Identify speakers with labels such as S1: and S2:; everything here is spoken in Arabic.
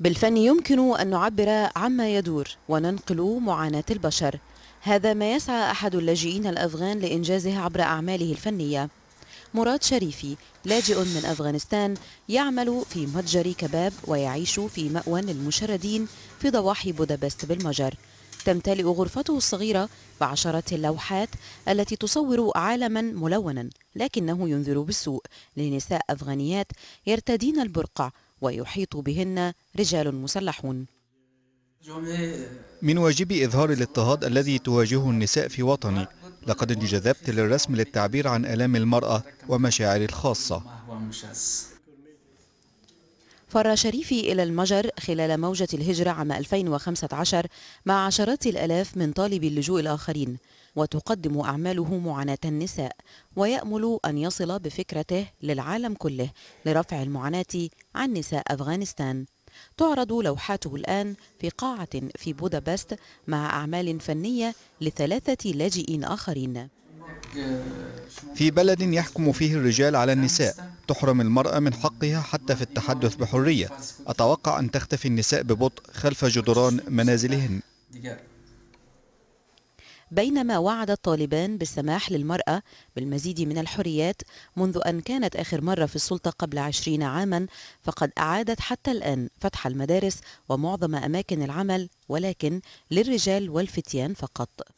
S1: بالفن يمكن أن نعبر عما يدور وننقل معاناة البشر هذا ما يسعى أحد اللاجئين الأفغان لإنجازه عبر أعماله الفنية مراد شريفي لاجئ من أفغانستان يعمل في متجر كباب ويعيش في مأوى للمشردين في ضواحي بودابست بالمجر تمتلئ غرفته الصغيرة بعشرة اللوحات التي تصور عالما ملونا لكنه ينذر بالسوء لنساء أفغانيات يرتدين البرقع ويحيط بهن رجال مسلحون من واجب
S2: إظهار الاضطهاد الذي تواجهه النساء في وطني لقد انجذبت للرسم للتعبير عن آلام المرأة ومشاعري الخاصة
S1: فر شريفي إلى المجر خلال موجة الهجرة عام 2015 مع عشرات الألاف من طالبي اللجوء الآخرين وتقدم أعماله معاناة النساء ويأمل أن يصل بفكرته للعالم كله لرفع المعاناة عن نساء أفغانستان تعرض لوحاته الآن في قاعة في بودابست مع أعمال فنية لثلاثة لاجئين آخرين
S2: في بلد يحكم فيه الرجال على النساء تحرم المرأة من حقها حتى في التحدث بحرية أتوقع أن تختفي النساء ببطء خلف جدران منازلهن
S1: بينما وعد الطالبان بالسماح للمرأة بالمزيد من الحريات منذ أن كانت آخر مرة في السلطة قبل عشرين عاما فقد أعادت حتى الآن فتح المدارس ومعظم أماكن العمل ولكن للرجال والفتيان فقط